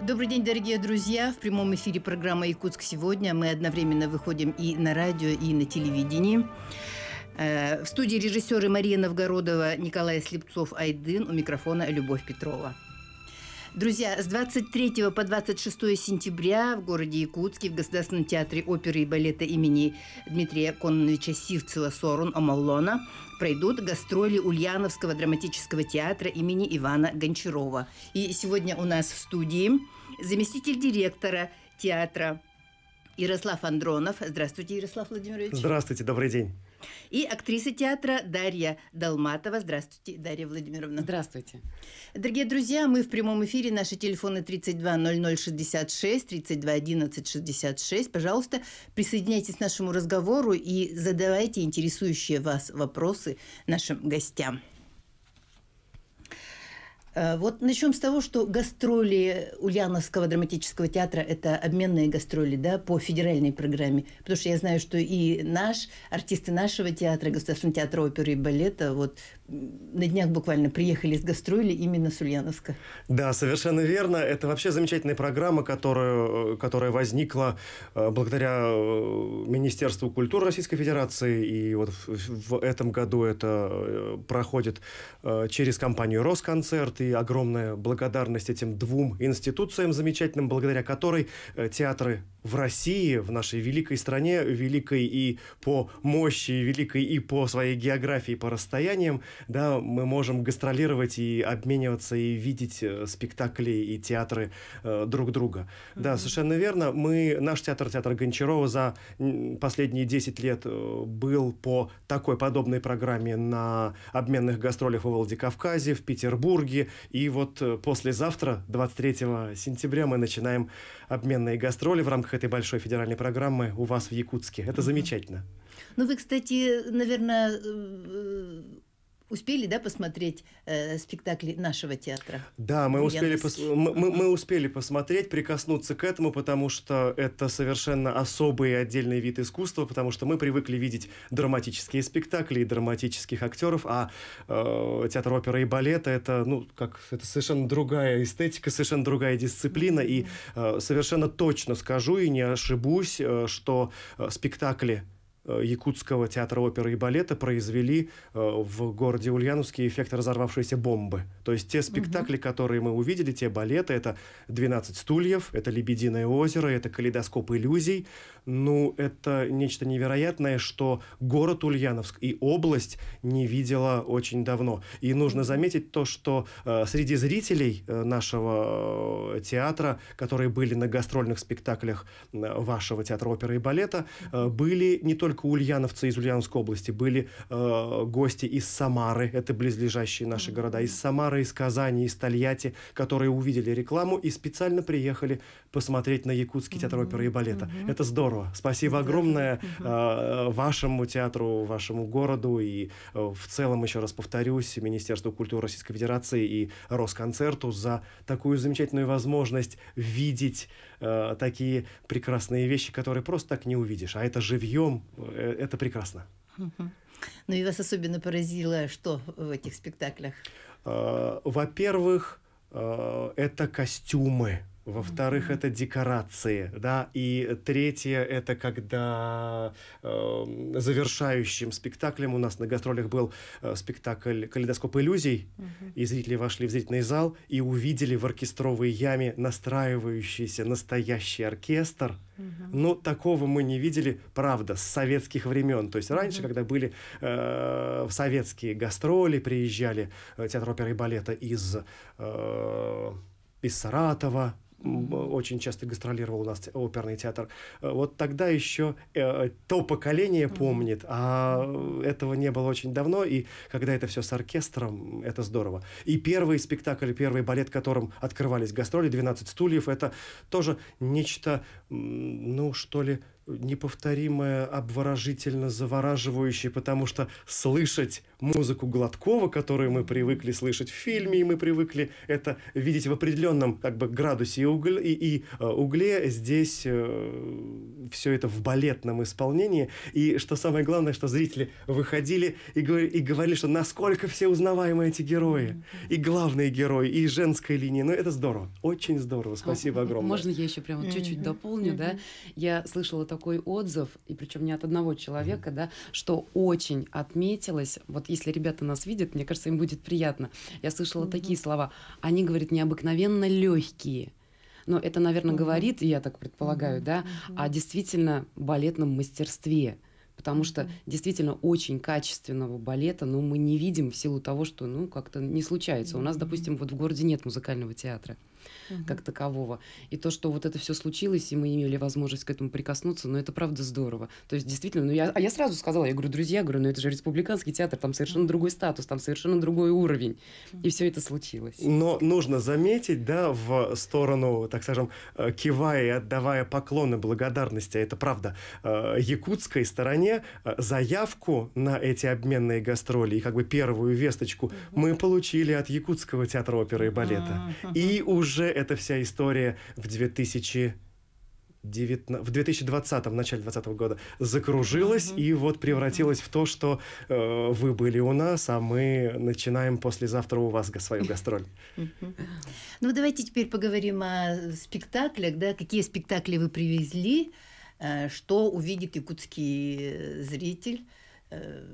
Добрый день, дорогие друзья. В прямом эфире программа «Якутск сегодня». Мы одновременно выходим и на радио, и на телевидении. Э, в студии режиссеры Мария Новгородова, Николай Слепцов, Айдын. У микрофона Любовь Петрова. Друзья, с 23 по 26 сентября в городе Якутске в Государственном театре оперы и балета имени Дмитрия Кононовича Сивцева Сорун Омаллона пройдут гастроли Ульяновского драматического театра имени Ивана Гончарова. И сегодня у нас в студии заместитель директора театра Ярослав Андронов. Здравствуйте, Ярослав Владимирович. Здравствуйте, добрый день и актриса театра Дарья Долматова. Здравствуйте, Дарья Владимировна. Здравствуйте. Дорогие друзья, мы в прямом эфире. Наши телефоны 320066, 321166. Пожалуйста, присоединяйтесь к нашему разговору и задавайте интересующие вас вопросы нашим гостям. Э, вот начнем с того, что гастроли Ульяновского драматического театра – это обменные гастроли да, по федеральной программе. Потому что я знаю, что и наш, артисты нашего театра, Государственного театра оперы и балета, вот на днях буквально приехали с гастроли именно с Ульяновска. Да, совершенно верно. Это вообще замечательная программа, которая, э, которая возникла э, благодаря Министерству культуры Российской Федерации. И вот в, в этом году это проходит через компанию «Росконцерт» и огромная благодарность этим двум институциям замечательным, благодаря которой э, театры в России, в нашей великой стране, великой и по мощи, великой и по своей географии, по расстояниям, да, мы можем гастролировать и обмениваться, и видеть э, спектакли и театры э, друг друга. Mm-hmm. Да, совершенно верно. Мы, наш театр, театр Гончарова за последние 10 лет э, был по такой подобной программе на обменных гастролях в Владикавказе, в Петербурге, и вот э, послезавтра, 23 сентября, мы начинаем обменные гастроли в рамках этой большой федеральной программы у вас в Якутске. Это замечательно. Ну, вы, кстати, наверное, э, успели, да, посмотреть э, спектакли нашего театра? Да, мы успели, пос... мы, мы, мы успели посмотреть, прикоснуться к этому, потому что это совершенно особый и отдельный вид искусства, потому что мы привыкли видеть драматические спектакли и драматических актеров, а э, театр оперы и балета это, ну, как, это совершенно другая эстетика, совершенно другая дисциплина, mm-hmm. и э, совершенно точно скажу и не ошибусь, э, что э, спектакли Э, якутского театра оперы и балета произвели э, в городе Ульяновске эффект разорвавшейся бомбы. То есть те спектакли, угу. которые мы увидели, те балеты, это «12 стульев», это «Лебединое озеро», это «Калейдоскоп иллюзий», ну, это нечто невероятное, что город Ульяновск и область не видела очень давно. И нужно заметить то, что э, среди зрителей э, нашего э, театра, которые были на гастрольных спектаклях э, вашего театра оперы и балета, э, были не только ульяновцы из Ульяновской области, были э, гости из Самары, это близлежащие наши города, из Самары, из Казани, из Тольятти, которые увидели рекламу и специально приехали посмотреть на Якутский театр оперы и балета. Это здорово. Здорово. Спасибо огромное а, вашему театру, вашему городу и э, в целом, еще раз повторюсь, Министерству культуры Российской Федерации и Росконцерту за такую замечательную возможность видеть э, такие прекрасные вещи, которые просто так не увидишь. А это живьем, э, это прекрасно. Ну и вас особенно поразило, что в этих спектаклях? Во-первых, это костюмы во-вторых, это декорации, да, и третье это когда э, завершающим спектаклем у нас на гастролях был э, спектакль "Калейдоскоп иллюзий", угу. и зрители вошли в зрительный зал и увидели в оркестровой яме настраивающийся настоящий оркестр. Угу. Но такого мы не видели, правда, с советских времен. То есть раньше, угу. когда были э, советские гастроли, приезжали э, театр оперы и балета из э, из Саратова, Э, очень часто гастролировал у нас оперный театр. Э, вот тогда еще э, то поколение помнит, а этого не было очень давно, и когда это все с оркестром, это здорово. И первый спектакль, первый балет, которым открывались гастроли, «12 стульев», это тоже нечто, ну, что ли, неповторимое, обворожительно завораживающее, потому что слышать музыку Гладкова, которую мы привыкли слышать в фильме, и мы привыкли это видеть в определенном как бы градусе и, угл, и, и э, угле, здесь э, все это в балетном исполнении. И что самое главное, что зрители выходили и, говорили, и говорили, что насколько все узнаваемы эти герои, и главные герои, и женская линия. Ну, это здорово, очень здорово. Спасибо огромное. Можно я еще прямо чуть-чуть дополню, да? Я слышала такой отзыв, и причем не от одного человека, mm-hmm. да, что очень отметилось. Вот если ребята нас видят, мне кажется, им будет приятно. Я слышала mm-hmm. такие слова. Они говорят необыкновенно легкие. Но это, наверное, mm-hmm. говорит, я так предполагаю, mm-hmm. да, mm-hmm. о действительно балетном мастерстве потому что действительно очень качественного балета, ну, мы не видим в силу того, что, ну, как-то не случается. У нас, допустим, вот в городе нет музыкального театра угу. как такового. И то, что вот это все случилось, и мы имели возможность к этому прикоснуться, ну, это правда здорово. То есть, действительно, ну, я, а я сразу сказала, я говорю, друзья, говорю, ну, это же республиканский театр, там совершенно другой статус, там совершенно другой уровень. И все это случилось. Но нужно заметить, да, в сторону, так скажем, э, кивая и отдавая поклоны благодарности, а это правда, э, якутской стороне э, заявку на эти обменные гастроли и как бы первую весточку угу. мы получили от Якутского театра оперы и балета. А-а-а. И уже же эта вся история в 2000 19, в 2020, в начале 2020 года закружилась mm-hmm. и вот превратилась mm-hmm. в то, что э, вы были у нас, а мы начинаем послезавтра у вас свою гастроль. Mm-hmm. Ну, давайте теперь поговорим о спектаклях, да, какие спектакли вы привезли, э, что увидит якутский э, зритель, э,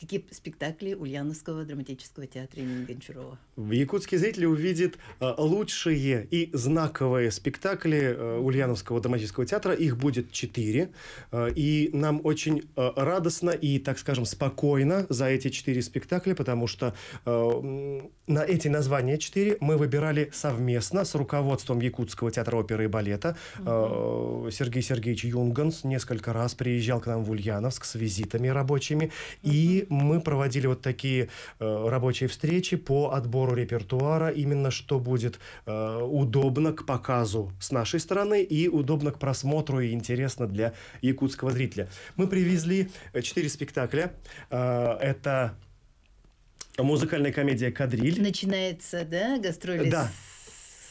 Какие спектакли Ульяновского драматического театра имени Гончарова? Якутский зрители увидят э, лучшие и знаковые спектакли э, Ульяновского драматического театра. Их будет четыре. Э, и нам очень радостно и, так скажем, спокойно за эти четыре спектакля, потому что на эти названия четыре мы выбирали совместно с руководством Якутского театра оперы и балета. Угу. Сергей Сергеевич Юнганс несколько раз приезжал к нам в Ульяновск с визитами рабочими. Угу. И мы проводили вот такие э, рабочие встречи по отбору репертуара, именно что будет э, удобно к показу с нашей стороны и удобно к просмотру и интересно для якутского зрителя. Мы привезли четыре спектакля. Это музыкальная комедия «Кадриль». Начинается, да, гастроли да.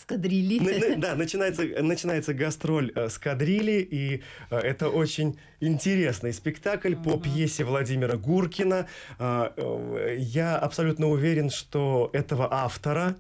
с кадрили. да, начинается, начинается гастроль э, с кадрили, и э, это очень интересный спектакль по пьесе Владимира Гуркина. А, э, я абсолютно уверен, что этого автора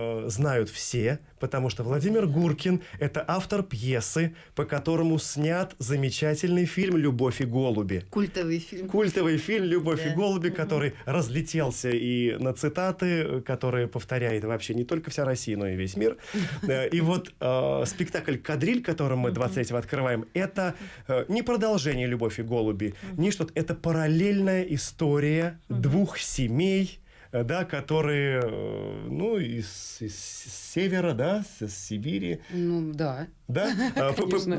Э, знают все, потому что Владимир Гуркин – это автор пьесы, по которому снят замечательный фильм «Любовь и голуби». Культовый фильм. Культовый фильм «Любовь да. и голуби», который угу. разлетелся и на цитаты, которые повторяет вообще не только вся Россия, но и весь мир. Э, и вот э, спектакль «Кадриль», которым мы 23-го открываем, это э, не продолжение «Любовь и голуби», не что-то, это параллельная история двух семей – Э, да, которые, э, ну, из, из севера, да, с, с Сибири. Ну, да. Да? А,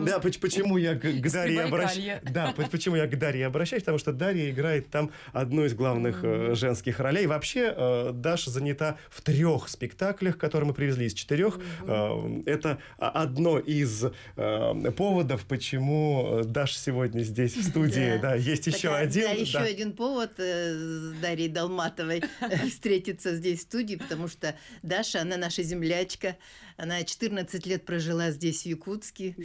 да, почему я к Дарье обращаюсь? Да, почему я к Дарье обращаюсь? Потому что Дарья играет там одну из главных э, женских ролей. Вообще, э, Даша занята в трех спектаклях, которые мы привезли из четырех. Э, это одно из поводов, почему Даша сегодня здесь в студии. Да, есть еще а, один. Да, еще один повод с Дарьей Долматовой встретиться здесь в студии, потому что Даша, она наша землячка. Она 14 лет прожила здесь, в Якутске.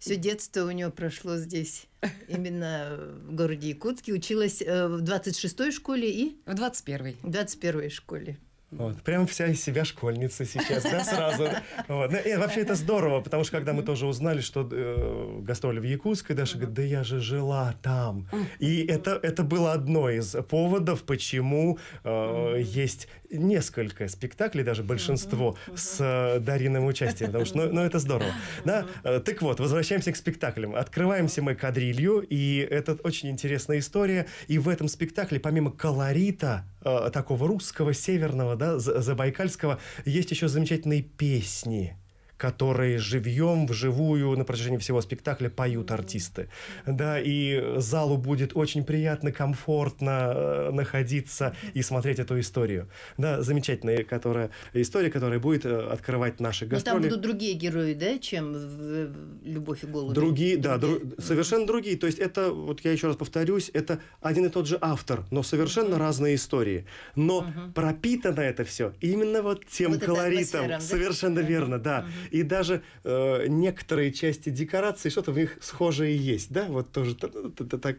Все детство у нее прошло здесь, именно в городе Якутске. Училась э, в 26-й школе и... В 21-й. В 21-й школе. Вот, прям вся из себя школьница сейчас, да, сразу. Вот. Ну, и вообще это здорово, потому что когда мы тоже узнали, что э, гастроли в Якутской, Даша говорит, да я же жила там. И это, это было одно из поводов, почему э, есть несколько спектаклей, даже большинство, uh-huh, uh-huh. с э, Дариным участием, потому что, ну, ну это здорово. Uh-huh. Да? Э, так вот, возвращаемся к спектаклям. Открываемся мы кадрилью, и это очень интересная история. И в этом спектакле, помимо колорита э, такого русского, северного, да, забайкальского, есть еще замечательные песни которые живьем, вживую на протяжении всего спектакля поют артисты. Да, и залу будет очень приятно, комфортно э, находиться и смотреть эту историю. Да, замечательная которая, история, которая будет э, открывать наши ну, гастроли. Но там будут другие герои, да, чем в «Любовь и голуби»? Другие, да, Дру, совершенно другие. То есть это, вот я еще раз повторюсь, это один и тот же автор, но совершенно разные истории. Но угу. пропитано это все именно вот тем вот колоритом. Совершенно да? верно, да. Угу и даже э, некоторые части декорации что-то в них схожее есть, да, вот тоже так,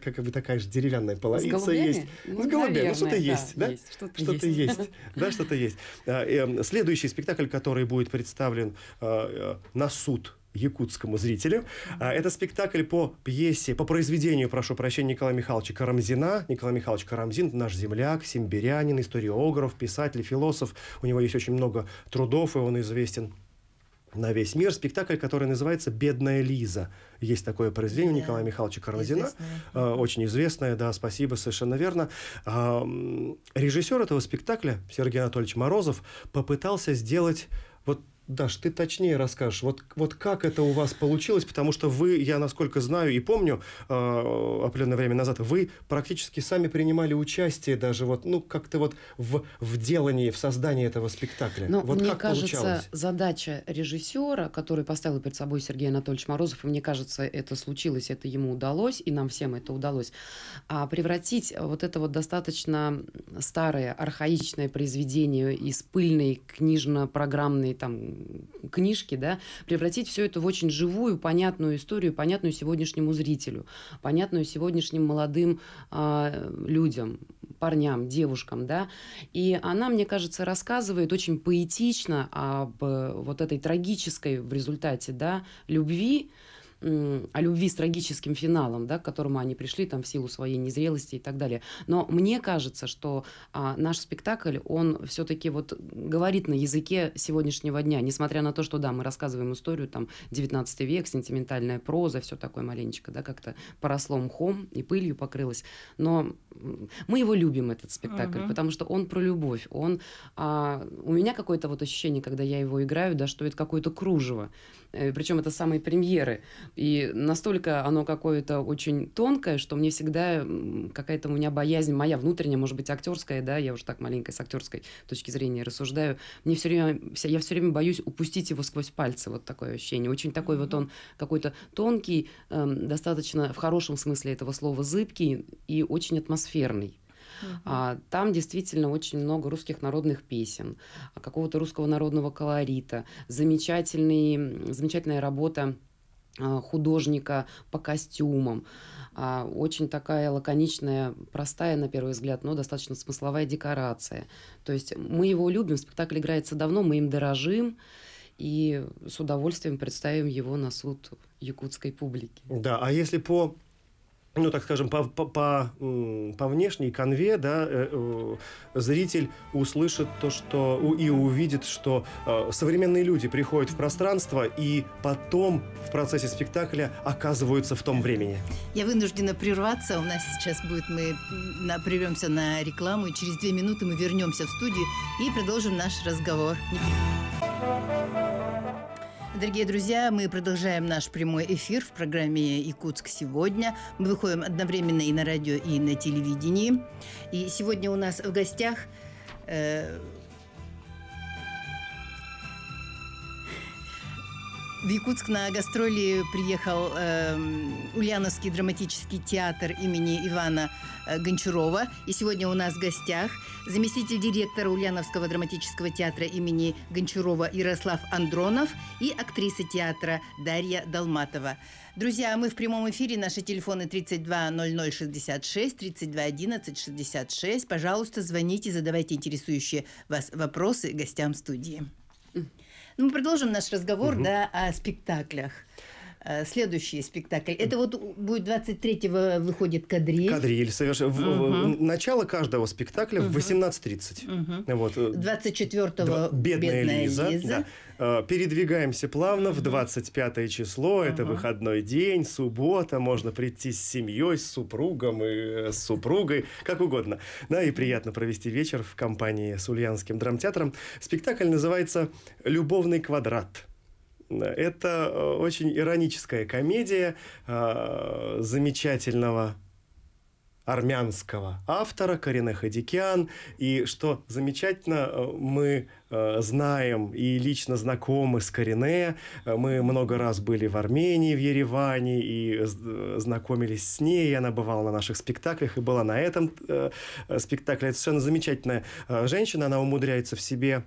как бы такая же деревянная половица есть. Ну, С голубями, ну, что-то есть, да? Что-то есть. Да, что-то есть. Следующий спектакль, который будет представлен э, э, на суд якутскому зрителю. А, это спектакль по пьесе, по произведению, прошу прощения, Николая Михайловича Карамзина. Николай Михайлович Карамзин – наш земляк, симбирянин, историограф, писатель, философ. У него есть очень много трудов, и он известен на весь мир спектакль, который называется «Бедная Лиза». Есть такое произведение да. Николая Михайловича Карназина, известное. А, очень известное, да, спасибо, совершенно верно. А, режиссер этого спектакля, Сергей Анатольевич Морозов, попытался сделать вот Даш, ты точнее расскажешь, вот, вот как это у вас получилось, потому что вы, я насколько знаю и помню, э, а, определенное время назад, вы практически сами принимали участие даже вот, ну, как-то вот в, в делании, в создании этого спектакля. Но вот мне как кажется, получалось? задача режиссера, который поставил перед собой Сергей Анатольевич Морозов, и мне кажется, это случилось, это ему удалось, и нам всем это удалось, а превратить вот это вот достаточно старое, архаичное произведение из пыльной книжно-программной там книжки, да, превратить все это в очень живую, понятную историю, понятную сегодняшнему зрителю, понятную сегодняшним молодым э, людям, парням, девушкам, да. И она, мне кажется, рассказывает очень поэтично об э, вот этой трагической в результате, да, любви, о любви с трагическим финалом, да, к которому они пришли там в силу своей незрелости и так далее. Но мне кажется, что а, наш спектакль, он все-таки вот говорит на языке сегодняшнего дня, несмотря на то, что, да, мы рассказываем историю, там, 19 век, сентиментальная проза, все такое маленечко, да, как-то поросло мхом и пылью покрылось. Но мы его любим, этот спектакль, uh-huh. потому что он про любовь. Он, а, у меня какое-то вот ощущение, когда я его играю, да, что это какое-то кружево. Э, причем это самые премьеры. И настолько оно какое-то очень тонкое, что мне всегда какая-то у меня боязнь моя внутренняя, может быть, актерская, да, я уже так маленькая с актерской точки зрения рассуждаю. Мне все время, я все время боюсь упустить его сквозь пальцы, вот такое ощущение. Очень такой вот он какой-то тонкий, эм, достаточно в хорошем смысле этого слова зыбкий и очень атмосферный. А, там действительно очень много русских народных песен, а, какого-то русского народного колорита, замечательный, замечательная работа а, художника по костюмам. Очень такая лаконичная, простая на первый взгляд, но достаточно смысловая декорация. То есть мы его любим, спектакль играется давно, мы им дорожим и с удовольствием представим его на суд якутской публики. Да, а если по ну, так скажем, по, по, по, по внешней конве, да, э, э зритель услышит то, что и увидит, что э, современные люди приходят в пространство и потом в процессе спектакля оказываются в том времени. Я вынуждена прерваться. У нас сейчас будет мы на, прервемся на рекламу, и через две минуты мы вернемся в студию и продолжим наш разговор. Thank Дорогие друзья, мы продолжаем наш прямой эфир в программе «Якутск сегодня». Мы выходим одновременно и на радио, и на телевидении. И сегодня у нас в гостях э, В Якутск на гастроли приехал э, Ульяновский драматический театр имени Ивана э, Гончарова. И сегодня у нас в гостях заместитель директора Ульяновского драматического театра имени Гончарова Ярослав Андронов и актриса театра Дарья Долматова. Друзья, мы в прямом эфире. Наши телефоны 32 00 66, 32 11 66. Пожалуйста, звоните, задавайте интересующие вас вопросы гостям студии. Ну, мы продолжим наш разговор угу. да, о спектаклях. Э, следующий спектакль. Это вот будет 23-го выходит «Кадриль». «Кадриль», совершенно. Угу. Начало каждого спектакля угу. в 18.30. Угу. Вот. 24-го э, «Бедная, «Бедная Лиза». Лиза. Да. Э, передвигаемся плавно угу. в 25 число. Угу. Это выходной день, суббота. Можно прийти с семьей, с супругом и с супругой, как угодно. Да, и приятно провести вечер в компании с Ульянским драмтеатром. Спектакль называется «Любовный квадрат». Это э, очень ироническая комедия э, замечательного армянского автора Карина Хадикян. И что замечательно, э, мы знаем и лично знакомы с Карине. Мы много раз были в Армении, в Ереване, и знакомились с ней. И она бывала на наших спектаклях и была на этом спектакле. Это совершенно замечательная женщина. Она умудряется в себе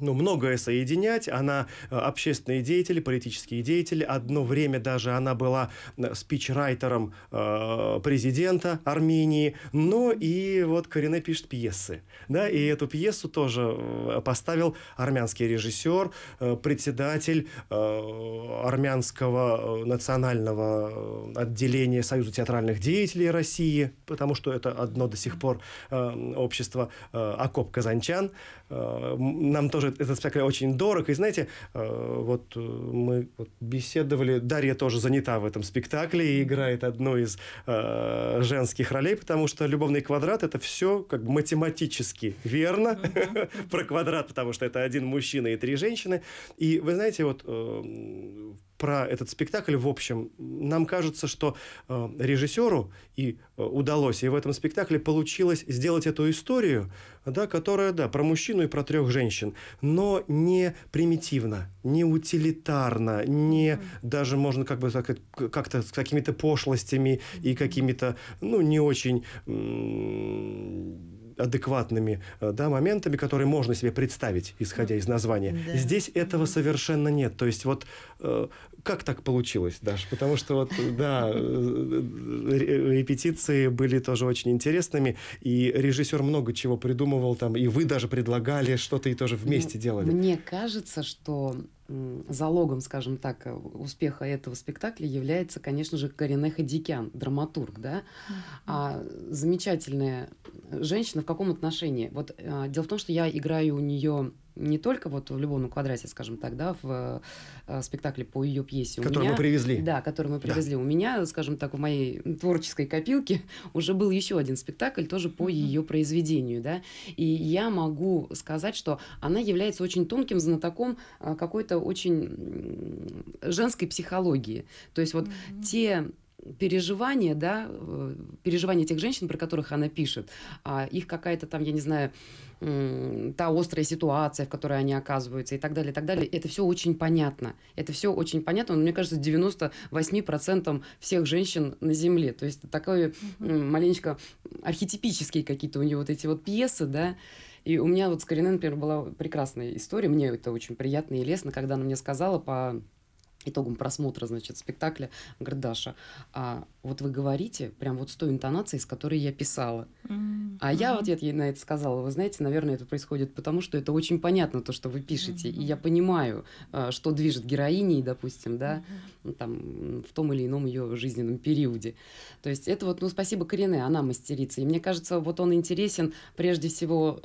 ну, многое соединять. Она э, общественные деятели политические деятели Одно время даже она была э, спичрайтером э, президента Армении. Но и вот Корене пишет пьесы. Да, и эту пьесу тоже э, поставил армянский режиссер, э, председатель э, армянского национального отделения Союза театральных деятелей России, потому что это одно до сих пор э, общество э, Акоп Казанчан. Э, нам тоже этот спектакль очень дорог. И знаете, э, вот э, мы беседовали, Дарья тоже занята в этом спектакле и играет одну из женских ролей, потому что «Любовный квадрат» — это все как бы математически верно про квадрат, потому что это один мужчина и три женщины. И вы знаете, вот про этот спектакль в общем. Нам кажется, что э, режиссеру и э, удалось, и в этом спектакле получилось сделать эту историю, да, которая, да, про мужчину и про трех женщин, но не примитивно, не утилитарно, не mm-hmm. даже можно как бы так, как-то с какими-то пошлостями и какими-то, ну, не очень адекватными э, да, моментами, которые можно себе представить, исходя из названия. Да. Здесь этого совершенно нет. То есть вот э, как так получилось, Даш? Потому что вот, да, э, репетиции были тоже очень интересными, и режиссер много чего придумывал там, и вы даже предлагали что-то и тоже вместе делали. Мне кажется, что залогом, скажем так, э, успеха этого спектакля является, конечно же, Карине Хадикян, драматург, да, а, замечательная женщина в каком отношении? Вот а, дело в том, что я играю у нее не только вот в любовном квадрате, скажем так, да, в э, спектакле по ее пьесе. Который меня, мы привезли. Да, который мы привезли. Да. У меня, скажем так, в моей творческой копилке уже был еще один спектакль тоже по mm-hmm. ее произведению, да. И я могу сказать, что она является очень тонким знатоком э, какой-то очень женской психологии. То есть вот mm-hmm. те переживания, да, э, переживания тех женщин, про которых она пишет, а их какая-то там, я не знаю, та острая ситуация, в которой они оказываются и так далее, и так далее, это все очень понятно. Это все очень понятно, но, мне кажется, 98% всех женщин на Земле. То есть такое mm маленечко архетипические какие-то у нее вот эти вот пьесы, да, и у меня вот с Кариной, например, была прекрасная история, мне это очень приятно и лестно, когда она мне сказала по итогом просмотра, значит, спектакля, говорит, Даша, а вот вы говорите прям вот с той интонацией, с которой я писала. Mm-hmm. А я вот ответ ей на это сказала, вы знаете, наверное, это происходит потому, что это очень понятно, то, что вы пишете, mm-hmm. и я понимаю, а, что движет героиней, допустим, да, mm-hmm. там, в том или ином ее жизненном периоде. То есть это вот, ну, спасибо Корене, она мастерица, и мне кажется, вот он интересен прежде всего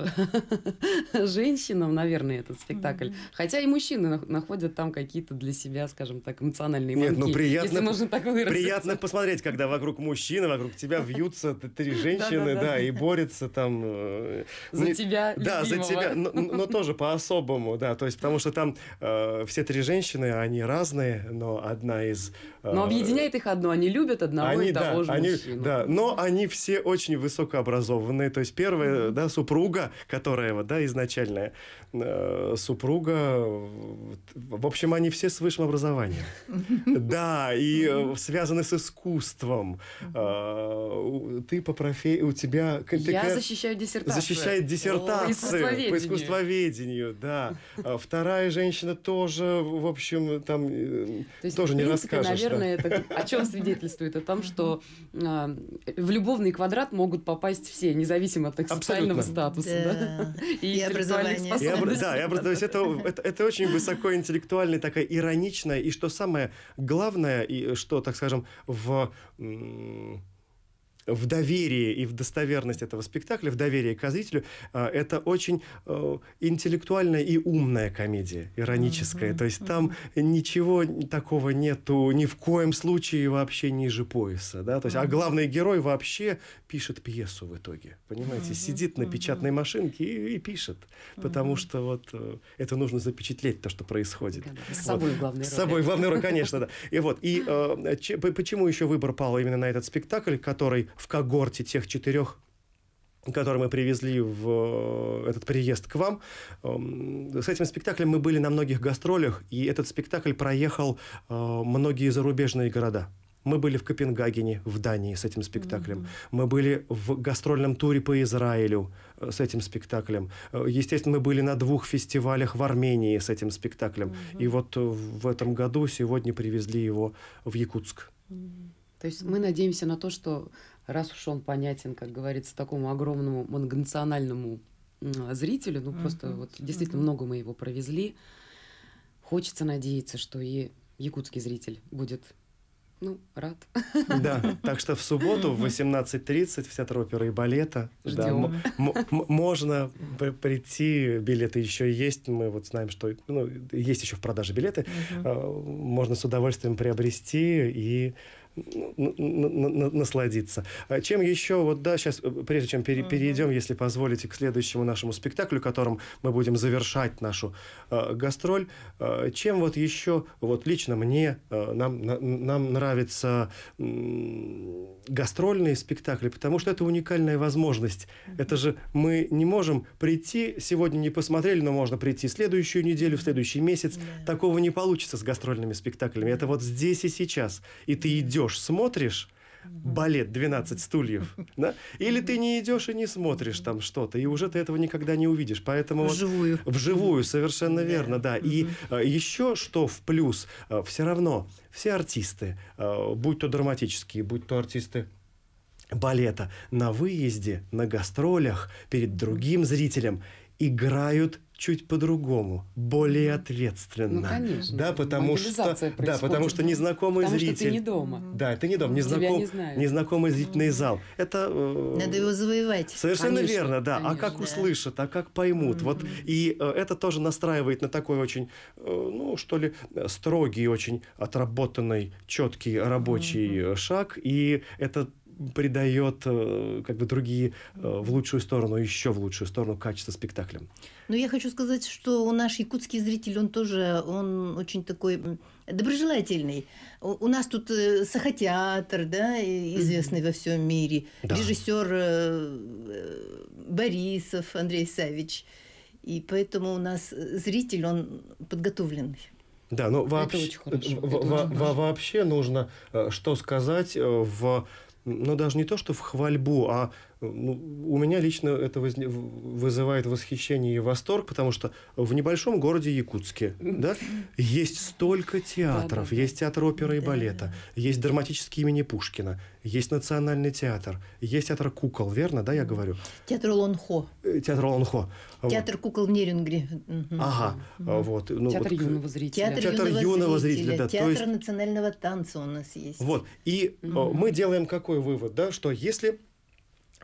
женщинам, наверное, этот спектакль, mm-hmm. хотя и мужчины находят там какие-то для себя, скажем, скажем так, эмоциональные Нет, ну, манки, ну приятно, если можно так выразиться. Приятно посмотреть, когда вокруг мужчины, вокруг тебя вьются три женщины, да, и борются там... Э, за ну, тебя, Да, за тебя, но тоже по-особому, да, то есть потому что там э, все три женщины, они разные, но одна из... Э, но объединяет их одно, они любят одного и того же мужчину. Да, но они все очень высокообразованные, то есть первая, да, супруга, которая, да, изначальная супруга, в общем, они все с высшим образованием образованием, да, и э, связаны с искусством. А, ты по профессии, у тебя... Я защищаю диссертацию. Защищает диссертацию по искусствоведению, да. А вторая женщина тоже, в общем, там э, тоже не расскажешь. Наверное, это о чем свидетельствует? О том, что а, в любовный квадрат могут попасть все, независимо от их статуса. И образования. Да, и образование. Это очень высокоинтеллектуальная, такая ироничная и что самое главное, и что, так скажем, в в доверии и в достоверность этого спектакля, в доверии к зрителю, э, это очень э, интеллектуальная и умная комедия, ироническая. Mm-hmm. То есть там mm-hmm. ничего такого нету ни в коем случае вообще ниже пояса. Да? То есть, mm-hmm. А главный герой вообще пишет пьесу в итоге. Понимаете, mm-hmm. сидит на печатной машинке и, и пишет. Mm-hmm. Потому что вот э, это нужно запечатлеть, то, что происходит. Mm-hmm. С собой вот. главный С собой главный роль, конечно, да. И вот, и э, почему еще выбор пал именно на этот спектакль, который в когорте тех четырех который мы привезли в э, этот приезд к вам. Эм, с этим спектаклем мы были на многих гастролях, и этот спектакль проехал э, многие зарубежные города. Мы были в Копенгагене, в Дании с этим спектаклем. Mm-hmm. Мы были в гастрольном туре по Израилю э, с этим спектаклем. Естественно, мы были на двух фестивалях в Армении с этим спектаклем. Mm-hmm. И вот в этом году сегодня привезли его в Якутск. Mm-hmm. То есть мы надеемся на то, что раз уж он понятен, как говорится, такому огромному многонациональному зрителю, ну mm-hmm. просто вот действительно mm-hmm. много мы его провезли. Хочется надеяться, что и якутский зритель будет ну, рад. Да, так что в субботу в 18.30 в Театр оперы и балета. Ждем. Да, можно прийти, билеты еще есть, мы вот знаем, что ну, есть еще в продаже билеты. А, можно с удовольствием приобрести и насладиться. А чем еще, вот да, сейчас, э, прежде чем пере, перейдем, если позволите, к следующему нашему спектаклю, которым мы будем завершать нашу э, гастроль, э, чем вот еще, вот лично мне, э, нам, на, нам нравятся э, гастрольные спектакли, потому что это уникальная возможность. Это же мы не можем прийти, сегодня не посмотрели, но можно прийти следующую неделю, в следующий месяц. Такого не получится с гастрольными спектаклями. Это вот здесь и сейчас. И ты идешь идешь, смотришь, балет 12 стульев, да? Или ты не идешь и не смотришь там что-то, и уже ты этого никогда не увидишь. Поэтому вживую. Вот, вживую, совершенно верно, да. да. И э, еще что в плюс, э, все равно все артисты, э, будь то драматические, будь то артисты балета, на выезде, на гастролях, перед другим зрителем играют чуть по-другому, более ответственно. Ну, конечно. Да, потому что, да, потому что незнакомый потому зритель. Что ты не дома. Да, ты не дома, незнаком, не знают. незнакомый зрительный зал. Это... Э, Надо его завоевать. Совершенно конечно, верно, да. Конечно, а как да. услышат, а как поймут. Mm-hmm. Вот, и э, это тоже настраивает на такой очень, э, ну, что ли, строгий, очень отработанный, четкий рабочий mm-hmm. шаг. И это придает э, как бы другие э, в лучшую сторону, еще в лучшую сторону качество спектакля. Но ну, я хочу сказать, что у наш якутский зритель, он тоже, он очень такой доброжелательный. У нас тут э, сахатеатр, да, известный во всем мире, да. режиссер Борисов Андрей Савич. И поэтому у нас зритель, он подготовленный. Да, но ну, вообще, в, в, в, вообще нужно что сказать в но даже не то, что в хвальбу, а ну, у меня лично это воз... вызывает восхищение и восторг, потому что в небольшом городе Якутске да, есть столько театров. Да, да. Есть театр оперы и балета, да. есть драматический имени Пушкина, есть национальный театр, есть театр кукол, верно, да, я говорю? Театр Лонхо. Э, театр Лонхо. Театр кукол в Нерингре. Ага, угу. вот. Ну, театр вот, юного зрителя. Театр, театр юного, юного зрителя, зрителя да. Театр есть... национального танца у нас есть. Вот, и угу. мы делаем какой вывод, да, что если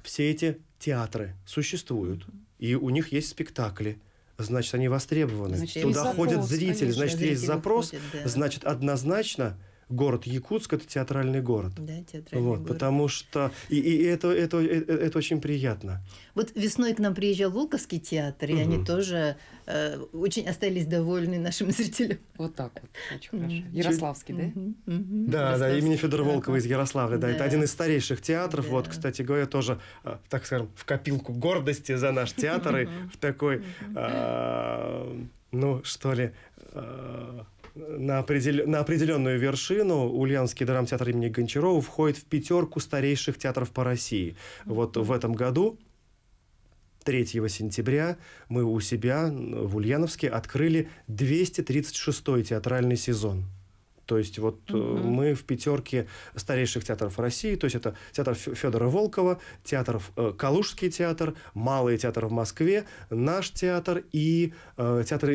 все эти театры существуют, и у них есть спектакли. Значит, они востребованы. Значит, Туда запрос, зрители конечно, значит, есть запрос. Ходит, да. Значит, однозначно город Якутск это театральный город. Да, театральный вот, город. Потому что и, и это, это, это, э, это очень приятно. Вот весной к нам приезжал Волковский театр, и угу. они тоже э, очень остались довольны нашим зрителям. Вот так вот, очень хорошо. Ярославский, да? Да, да, имени Федора Волкова из Ярославля, да. это один из старейших театров. Вот, кстати говоря, тоже, э, так скажем, в копилку гордости за наш театр и в такой, а, ну что ли э, на, определен... на определенную вершину Ульяновский драмтеатр имени Гончарова входит в пятерку старейших театров по России. Вот в этом году 3 сентября мы у себя в Ульяновске открыли 236-й театральный сезон. То есть вот угу. мы в пятерке старейших театров России, то есть это театр Федора Волкова, театр э, Калужский театр, Малый театр в Москве, наш театр и э, театр э,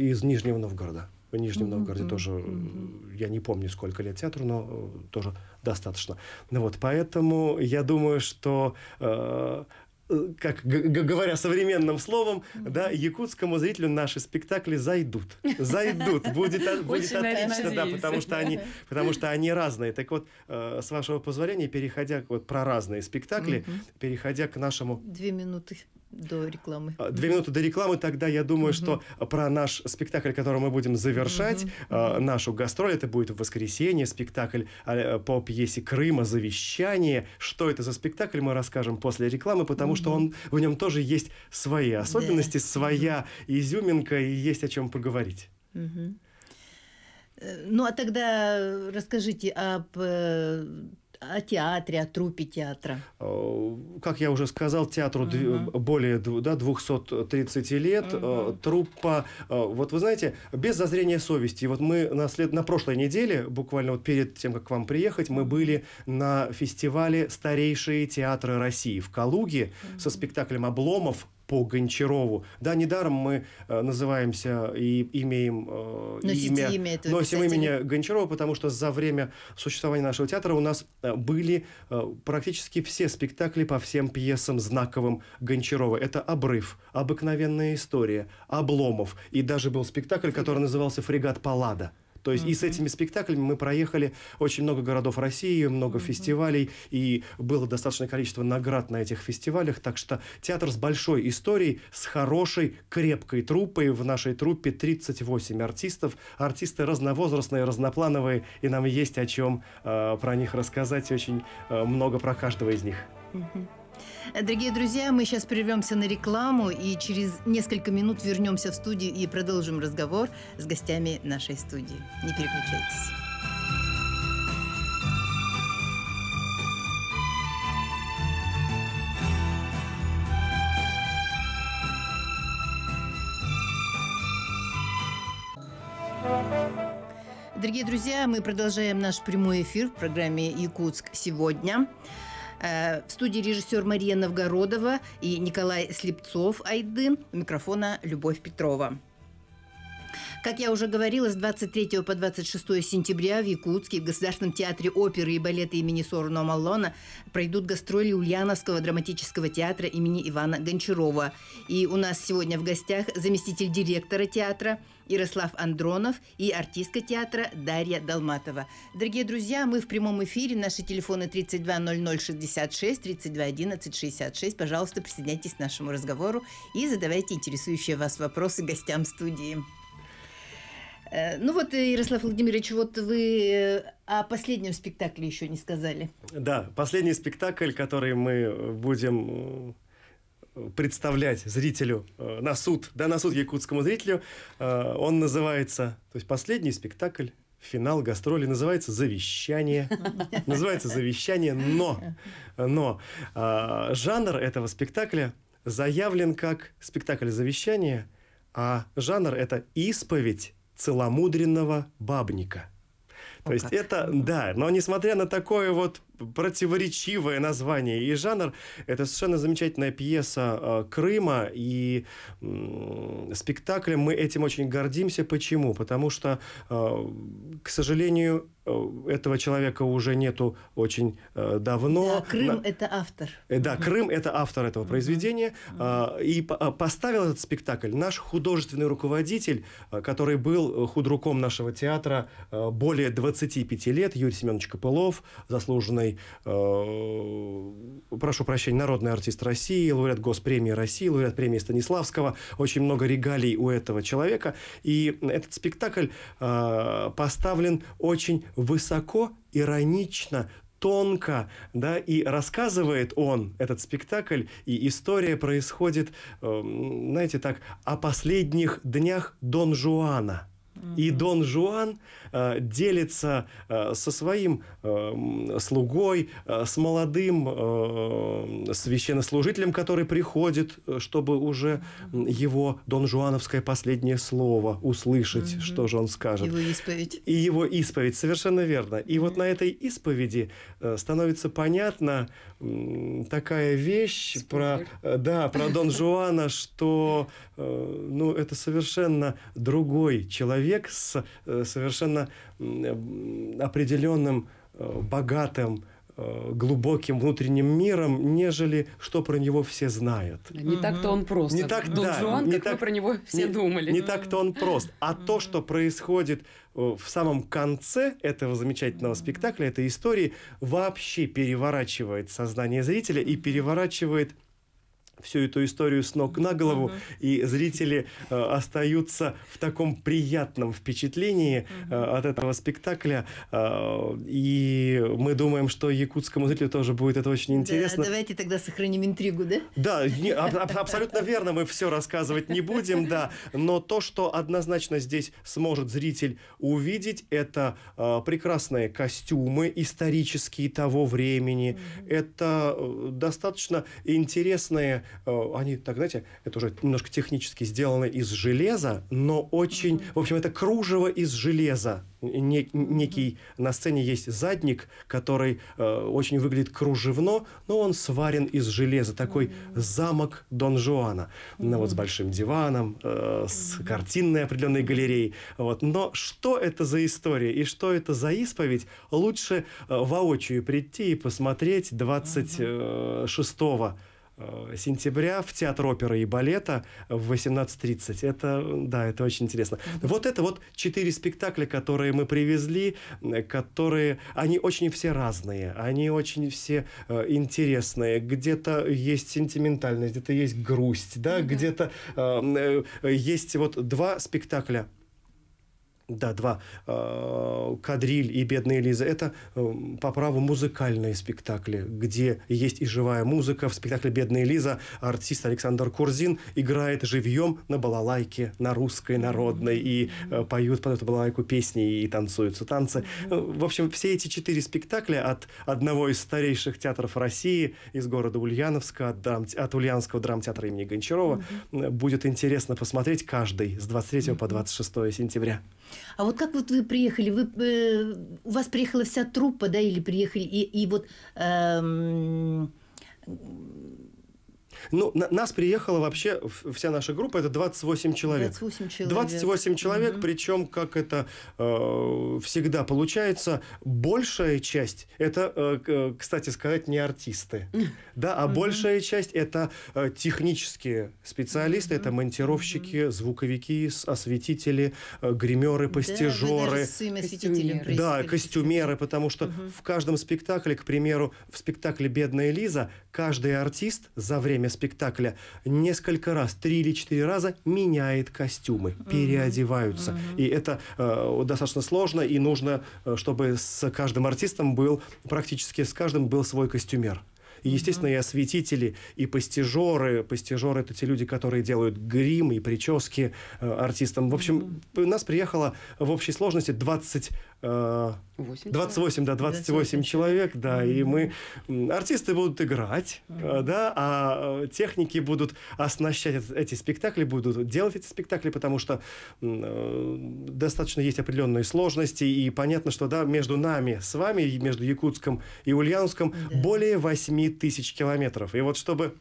из Нижнего Новгорода в Нижнем Новгороде mm-hmm. тоже, э, я не помню, сколько лет театру, но э, тоже достаточно. Ну вот, поэтому я думаю, что э, э как говоря современным словом, mm-hmm. да, якутскому зрителю наши спектакли зайдут. Зайдут. Будет, будет отлично, да, потому что, они, потому что они разные. Так вот, с вашего позволения, переходя вот про разные спектакли, переходя к нашему... Две минуты до рекламы. А, две минуты до рекламы. Тогда я думаю, угу. что про наш спектакль, который мы будем завершать, угу. э, нашу гастроль, это будет в воскресенье, спектакль а, э, по пьесе Крыма «Завещание». Что это за спектакль, мы расскажем после рекламы, потому угу. что он, в нем тоже есть свои особенности, да. своя изюминка и есть о чем поговорить. Угу. Ну, а тогда э, расскажите об о театре, о трупе театра? Э, как я уже сказал, театру Uh-huh. более да, 230 лет. Uh-huh. Труппа, вот вы знаете, без зазрения совести. Вот мы на, след... на прошлой неделе, буквально вот перед тем, как к вам приехать, мы были на фестивале «Старейшие театры России» в Калуге Uh-huh. со спектаклем «Обломов» по Гончарову. Да, недаром мы э, называемся и имеем э, Носите имя, имя этого носим писателя. имя Гончарова, потому что за время существования нашего театра у нас э, были практически все спектакли по всем пьесам знаковым Гончарова. Это «Обрыв», «Обыкновенная история», «Обломов». И даже был спектакль, который назывался «Фрегат Паллада». То есть mm-hmm. и с этими спектаклями мы проехали очень много городов России, много mm-hmm. фестивалей, и было достаточное количество наград на этих фестивалях. Так что театр с большой историей, с хорошей, крепкой труппой. В нашей труппе 38 артистов. Артисты разновозрастные, разноплановые, и нам есть о чем э, про них рассказать. Очень э, много про каждого из них. Mm-hmm. Дорогие друзья, мы сейчас прервемся на рекламу и через несколько минут вернемся в студию и продолжим разговор с гостями нашей студии. Не переключайтесь. Дорогие друзья, мы продолжаем наш прямой эфир в программе «Якутск сегодня». Э, в студии режиссер Мария Новгородова и Николай Слепцов Айдын. У микрофона Любовь Петрова. Как я уже говорила, с 23 по 26 сентября в Якутске в Государственном театре оперы и балета имени Соруно Маллона пройдут гастроли Ульяновского драматического театра имени Ивана Гончарова. И у нас сегодня в гостях заместитель директора театра Ярослав Андронов и артистка театра Дарья Долматова. Дорогие друзья, мы в прямом эфире. Наши телефоны 320066, 321166. Пожалуйста, присоединяйтесь к нашему разговору и задавайте интересующие вас вопросы гостям студии. Э, ну вот, э, Ярослав Владимирович, вот вы э, о последнем спектакле еще не сказали. Да, последний спектакль, который мы будем представлять зрителю на суд, да, на суд якутскому зрителю, он называется, то есть последний спектакль финал гастроли называется «Завещание». Называется «Завещание», но, но жанр этого спектакля заявлен как спектакль завещание, а жанр – это исповедь целомудренного бабника. О, ну То есть это, да, но несмотря на такое вот противоречивое название и жанр. Это совершенно замечательная пьеса э, Крыма, и спектаклем мы этим очень гордимся. Почему? Потому что, э, к сожалению, э, этого человека уже нету очень давно. Да, Крым На... это автор. Да, Крым это автор этого произведения. А, и а, поставил этот спектакль наш художественный руководитель, который был худруком нашего театра более 25 лет, Юрий Семенович Копылов, заслуженный Николай, э, прошу прощения, народный артист России, лауреат Госпремии России, лауреат премии Станиславского. Очень много регалий у этого человека. И этот спектакль э, поставлен очень высоко, иронично, тонко, да, и рассказывает он этот спектакль, и история происходит, э, знаете, так, о последних днях Дон Жуана. И Дон Жуан Э, делится э, со своим эм, слугой, э, с молодым священнослужителем, который приходит, чтобы уже его Дон Жуановское последнее слово услышать, угу. что же он скажет. Его исповедь. И его исповедь, совершенно верно. И вот на этой исповеди становится понятна такая вещь Спойлер. про, да, про Дон Жуана, что ну, это совершенно другой человек с совершенно совершенно определенным, э, богатым, э, глубоким внутренним миром, нежели что про него все знают. Не угу. так-то он прост. Не так, Дон да, Жуан, не как так, мы про него все не, думали. Не так-то он прост. А то, что происходит э, в самом конце этого замечательного спектакля, этой истории, вообще переворачивает сознание зрителя и переворачивает всю эту историю с ног на голову, угу. и зрители э, остаются в таком приятном впечатлении угу. э, от этого спектакля. Э, и мы думаем, что якутскому зрителю тоже будет это очень интересно. Да, давайте тогда сохраним интригу, да? Да, не, а, аб абсолютно верно, мы все рассказывать не будем, да. Но то, что однозначно здесь сможет зритель увидеть, это э, прекрасные костюмы исторические того времени, угу. это э, достаточно интересные Э, они, так знаете, это уже немножко технически сделано из железа, но очень, в общем, это кружево из железа. Не, некий на сцене есть задник, который э, очень выглядит кружевно, но он сварен из железа, такой замок Дон Жуана, ну, вот с большим диваном, э, с картинной определенной галереей, вот. Но что это за история и что это за исповедь? Лучше э, воочию прийти и посмотреть 26 Э, сентября в Театр оперы и балета в 18.30. Это, да, это очень интересно. Вот это вот четыре спектакля, которые мы привезли, э, которые, они очень все разные, они очень все э, интересные. Где-то есть сентиментальность, где-то есть грусть, да, mm-hmm. где-то э, есть вот два спектакля да, два, а, «Кадриль» и «Бедная Лиза» — это э, по праву музыкальные спектакли, где есть и живая музыка. В спектакле «Бедная Лиза» артист Александр Курзин играет живьем на балалайке, на русской народной, и э, поют под эту балалайку песни и танцуются танцы. Э, в общем, все эти четыре спектакля от одного из старейших театров России, из города Ульяновска, от, драм... от Ульяновского драмтеатра имени Гончарова, будет интересно посмотреть каждый с 23 по 26 сентября. А вот как вот вы приехали, вы, э, у вас приехала вся труппа, да, или приехали, и, и вот... Э, ну, на, нас приехала вообще вся наша группа, это 28 человек. 28 человек. 28 человек, угу. причем, как это э, всегда получается, большая часть, это, э, кстати сказать, не артисты, да, а угу. большая часть это э, технические специалисты, угу. это монтировщики, угу. звуковики, осветители, э, гримеры, постежеры. Да, да, костюмеры, потому что угу. в каждом спектакле, к примеру, в спектакле «Бедная Лиза» каждый артист за время время спектакля несколько раз, три или четыре раза меняет костюмы, переодеваются. Mm-hmm. И это э, достаточно сложно, и нужно, э, чтобы с каждым артистом был, практически с каждым был свой костюмер. И, естественно, и осветители, и постижеры. Постижеры – это те люди, которые делают грим и прически э, артистам. В общем, у нас приехало в общей сложности 20 28, 28 да, 28 28. человек, да, mm-hmm. и мы артисты будут играть, mm-hmm. да, а э, техники будут оснащать эти спектакли, будут делать эти спектакли, потому что э, достаточно есть определенные сложности, и понятно, что да, между нами с вами, между Якутском и Ульяновском mm-hmm. более 8 сотни тысяч километров. И вот чтобы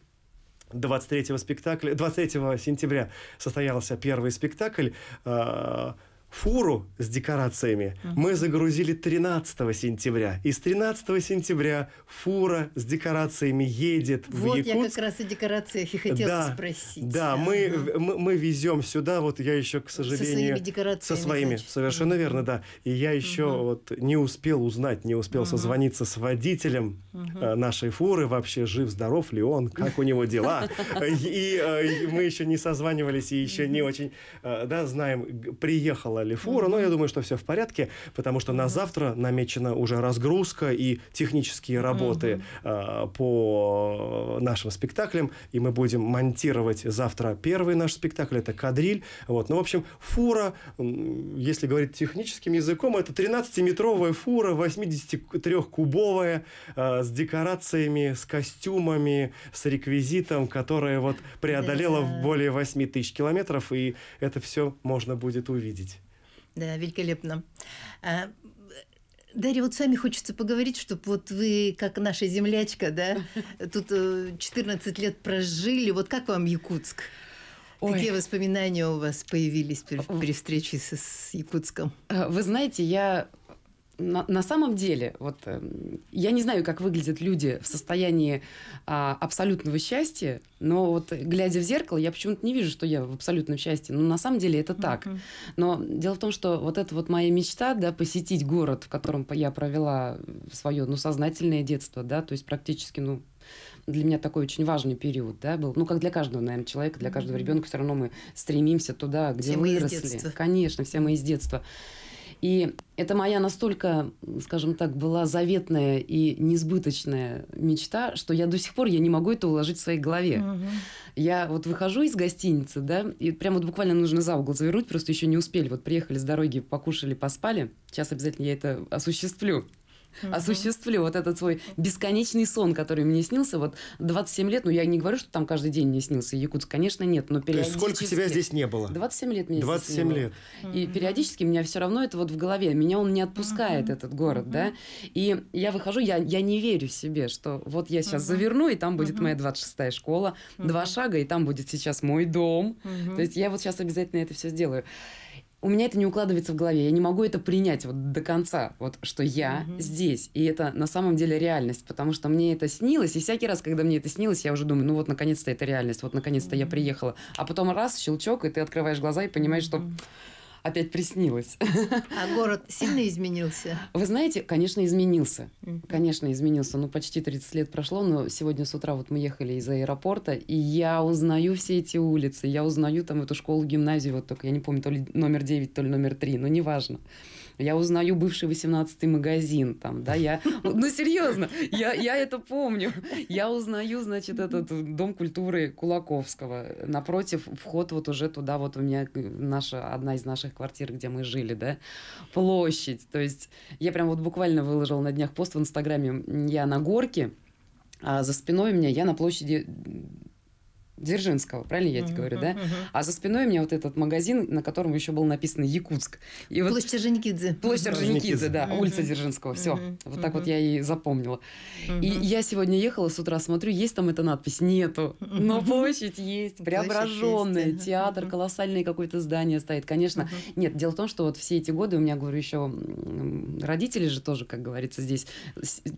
23 спектакля, 23 сентября состоялся первый спектакль. Э, фуру с декорациями uh-huh. мы загрузили 13 сентября. И с 13 сентября фура с декорациями едет вот в Якутск. Вот я как раз о декорациях и хотела да, спросить. Да, uh-huh. мы, мы, везем сюда, вот я еще, к сожалению... Со своими декорациями. Со своими, значит. совершенно uh-huh. верно, да. И я еще uh-huh. вот не успел узнать, не успел uh-huh. созвониться с водителем uh-huh. нашей фуры, вообще жив-здоров ли он, как у него дела. А, и мы еще не созванивались, и еще не очень, а, да, знаем, приехала забрали фуру, но я думаю, что все в порядке, потому что на завтра намечена уже разгрузка и технические работы а, по нашим спектаклям, и мы будем монтировать завтра первый наш спектакль, это «Кадриль». Вот. Ну, в общем, фура, если говорить техническим языком, это 13-метровая фура, 83-кубовая, а, с декорациями, с костюмами, с реквизитом, которая вот преодолела более 8 тысяч километров, и это все можно будет увидеть да, великолепно. А, Дарья, вот с вами хочется поговорить, чтобы вот вы, как наша землячка, да, тут 14 э, лет прожили. Вот как вам Якутск? Ой. Какие воспоминания у вас появились при, при встрече с, с Якутском? Э, вы знаете, я на, на самом деле, вот эм, я не знаю, как выглядят люди в состоянии а, абсолютного счастья, но вот э, глядя в зеркало, я почему-то не вижу, что я в абсолютном счастье. Но ну, на самом деле это так. Но дело в том, что вот это вот моя мечта, да, посетить город, в котором я провела э, свое, ну, сознательное детство, да, то есть практически, ну, для меня такой очень важный период, да, был. Ну, как для каждого, наверное, человека, для каждого ребенка все равно мы стремимся туда, где все выросли. из Конечно, все мы из детства. И это моя настолько, скажем так, была заветная и несбыточная мечта, что я до сих пор я не могу это уложить в своей голове. Угу. Я вот выхожу из гостиницы, да, и прям вот буквально нужно за угол завернуть, просто еще не успели. Вот приехали с дороги, покушали, поспали. Сейчас обязательно я это осуществлю угу. осуществлю вот этот свой бесконечный сон, который мне снился. Вот 27 лет, ну я не говорю, что там каждый день мне снился Якутск, конечно, нет, но периодически... То есть сколько тебя здесь не было? 27 лет мне 27 здесь лет. Было. И периодически меня все равно это вот в голове, меня он не отпускает, этот город, да. И я выхожу, я, я не верю себе, что вот я сейчас заверну, и там будет моя 26-я школа, два шага, и там будет сейчас мой дом. То есть я вот сейчас обязательно это все сделаю у меня это не укладывается в голове, я не могу это принять вот до конца, вот что я угу. здесь, и это на самом деле реальность, потому что мне это снилось, и всякий раз, когда мне это снилось, я уже думаю, ну вот наконец-то это реальность, вот наконец-то угу. я приехала, а потом раз щелчок, и ты открываешь глаза и понимаешь, угу. что опять приснилось. А город сильно изменился? Вы знаете, конечно, изменился. Конечно, изменился. Ну, почти 30 лет прошло, но сегодня с утра вот мы ехали из аэропорта, и я узнаю все эти улицы, я узнаю там эту школу-гимназию, вот только я не помню, то ли номер 9, то ли номер 3, но неважно. важно я узнаю бывший 18-й магазин, там, да, я, ну, серьезно, я, я это помню, я узнаю, значит, этот дом культуры Кулаковского, напротив, вход вот уже туда, вот у меня э, наша, одна из наших квартир, где мы жили, да, площадь, то есть я прям вот буквально выложила на днях пост в Инстаграме, я на горке, а за спиной у меня я на площади Дзержинского, правильно я тебе говорю, да? А за спиной у меня вот этот магазин, на котором еще был написан Якутск. И вот площадь Женикидзе. Площадь Женикидзе, да, улица Дзержинского, все. Вот так вот я и запомнила. И я сегодня ехала с утра, смотрю, есть там эта надпись? Нету. Но площадь есть, преображенная, uh театр, колоссальное какое-то здание стоит. Конечно, нет, дело в том, что вот все эти годы у меня, говорю, еще родители же тоже, как говорится, здесь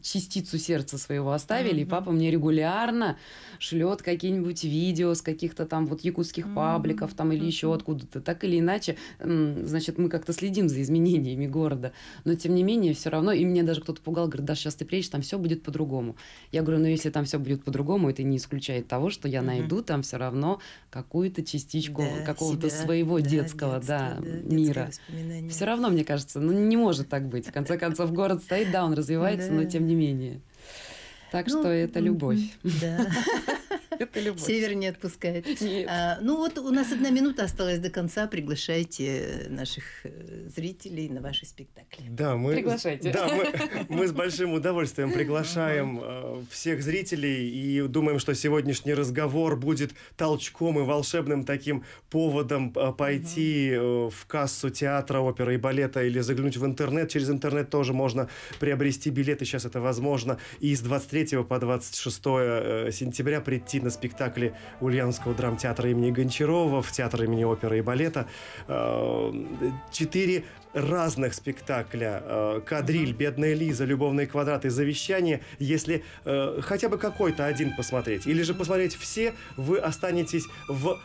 частицу сердца своего оставили, и папа мне регулярно шлет какие-нибудь видео, видео с каких-то там вот якутских пабликов там или еще откуда-то. Так или иначе, значит, мы как-то следим за изменениями города. Но тем не менее, все равно, и меня даже кто-то пугал, говорит, да, сейчас ты приедешь, там все будет по-другому. Я говорю, ну если там все будет по-другому, это не исключает того, что я найду там все равно какую-то частичку да, какого-то себя, своего да, детского детства, да, да, мира. Все равно, мне кажется, ну не может так быть. В конце концов, город стоит, да, он развивается, но тем не менее. Так ну, что это любовь. Да. Это любовь. Север не отпускает. А, ну вот у нас одна минута осталась до конца. Приглашайте э, наших э, зрителей на ваши спектакли. Да, мы... Приглашайте. Да, мы, мы с большим удовольствием приглашаем э, всех зрителей и думаем, что сегодняшний разговор будет толчком и волшебным таким поводом пойти в кассу театра, оперы и балета или заглянуть в интернет. Через интернет тоже можно приобрести билеты, сейчас это возможно. И с 23 по 26 сентября прийти на на спектакле Ульяновского драмтеатра имени Гончарова, в театр имени оперы и балета. Э, четыре разных спектакля. Э, Кадриль, Бедная Лиза, Любовные квадраты, Завещание. Если э, хотя бы какой-то один посмотреть, или же посмотреть все, вы останетесь в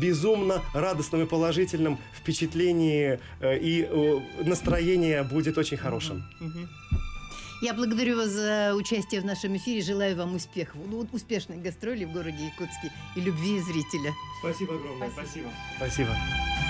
безумно радостном и положительном впечатлении, и настроение будет очень хорошим. Mm-hmm. Я благодарю вас за участие в нашем эфире. Желаю вам успехов, ну, успешной гастроли в городе Якутске и любви зрителя. Спасибо огромное. Спасибо. Спасибо. Спасибо.